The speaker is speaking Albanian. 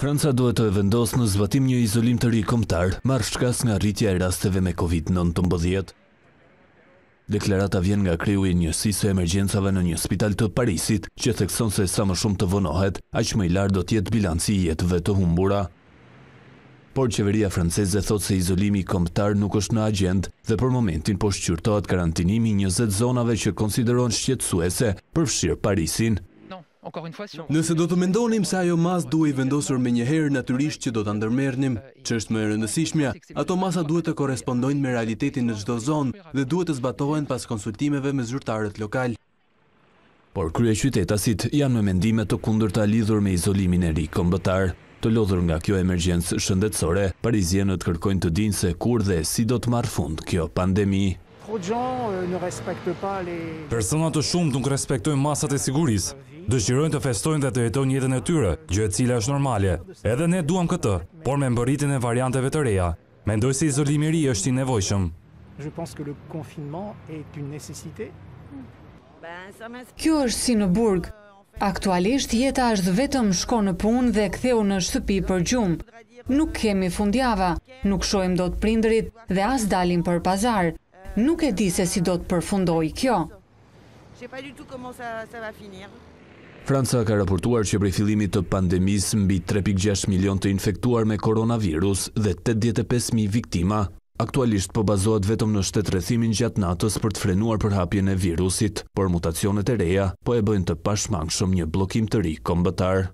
Franca duhet të e vendosë në zbatim një izolim të ri komtar, marrë shkas nga rritja e rasteve me Covid-19 Deklarata vjen nga kryu i njësisë e emergjensave në një spital të Parisit, që thekson se sa më shumë të vonohet, a që më i lartë do tjetë bilanci i jetëve të humbura. Por qeveria franceze thot se izolimi i komptar nuk është në agend dhe për momentin po shqyrtojt karantinimi njëzet zonave që konsideron shqetsuese përfshirë Parisin. Nëse do të mendonim se ajo mas duhet i vendosur me njëherë naturisht që do të ndërmernim, që është më e rëndësishmja, ato masa duhet të korespondojnë me realitetin në gjdo zonë dhe duhet të zbatojnë pas konsultimeve me zyrtarët lokal. Por krye qytetasit janë me mendime të kundur të alidhur me izolimin e ri kombëtar. Të lodhur nga kjo emergjensë shëndetsore, Parizienët kërkojnë të dinë se kur dhe si do të marë fund kjo pandemi. Euh, Personat të shumë nuk respektojnë masat e sigurisë, dëshirojnë të festojnë dhe të jetojnë jetën e tyre, gjë e cila është normale. Edhe ne duam këtë, por me mbëritin e varianteve të reja. Mendoj si izolimi ri është i nevojshëm. Je pense que le confinement est une nécessité. Kjo është si në burg. Aktualisht jeta është vetëm shko në punë dhe ktheu në shtëpi për gjumë. Nuk kemi fundjava, nuk shohim dot prindrit dhe as dalim për pazar. Nuk e di se si do të përfundoj kjo. Je pas du tout comment ça ça va finir. Franca ka raportuar që prej fillimit të pandemis mbi 3.6 milion të infektuar me koronavirus dhe 85.000 viktima. Aktualisht po bazohet vetëm në shtetë rëthimin gjatë natës për të frenuar për hapjen e virusit, por mutacionet e reja po e bëjnë të pashmangë shumë një blokim të ri kombëtar.